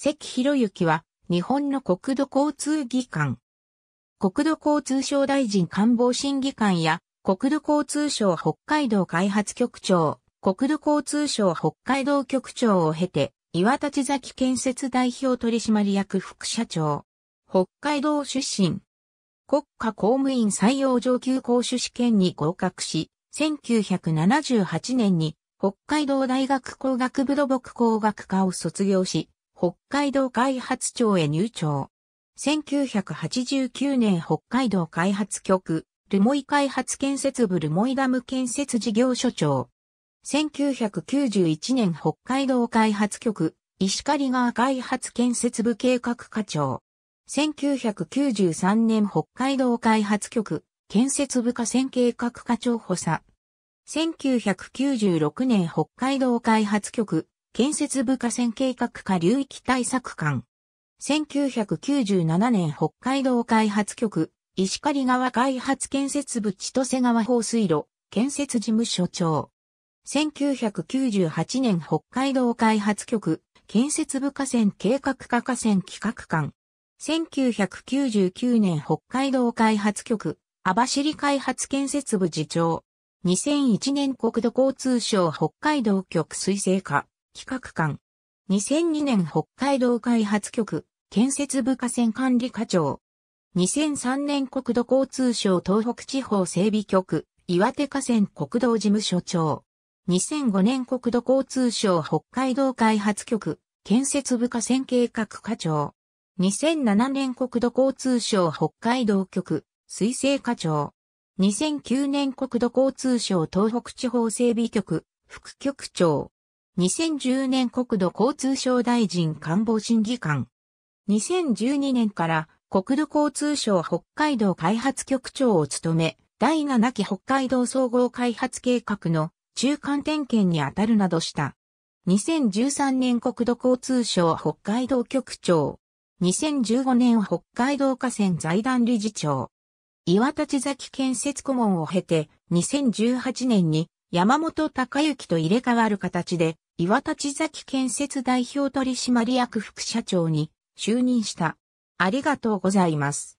関博之は、日本の国土交通議官。国土交通省大臣官房審議官や、国土交通省北海道開発局長、国土交通省北海道局長を経て、岩立崎建設代表取締役副社長。北海道出身。国家公務員採用上級講習試験に合格し、1978年に北海道大学工学部土木工学科を卒業し、北海道開発庁へ入庁。1989年北海道開発局、留萌開発建設部留萌ダム建設事業所長。1991年北海道開発局、石狩川開発建設部計画課長。1993年北海道開発局、建設部河川計画課長補佐。1996年北海道開発局、建設部河川計画課流域対策官。1997年北海道開発局、石狩川開発建設部千歳川放水路、建設事務所長。1998年北海道開発局、建設部河川計画課河川企画官。1999年北海道開発局、網走開発建設部次長。2001年国土交通省北海道局水制課、企画官。2002年北海道開発局、建設部河川管理課長。2003年国土交通省東北地方整備局、岩手河川国道事務所長。2005年国土交通省北海道開発局、建設部河川計画課長。2007年国土交通省北海道局、水政課長。2009年国土交通省東北地方整備局、副局長。2010年国土交通省大臣官房審議官。2012年から国土交通省北海道開発局長を務め、第7期北海道総合開発計画の中間点検にあたるなどした。2013年国土交通省北海道局長。2015年北海道河川財団理事長。岩立崎建設顧問を経て、2018年に山本隆之と入れ替わる形で岩田千崎建設代表取締役副社長に就任した。ありがとうございます。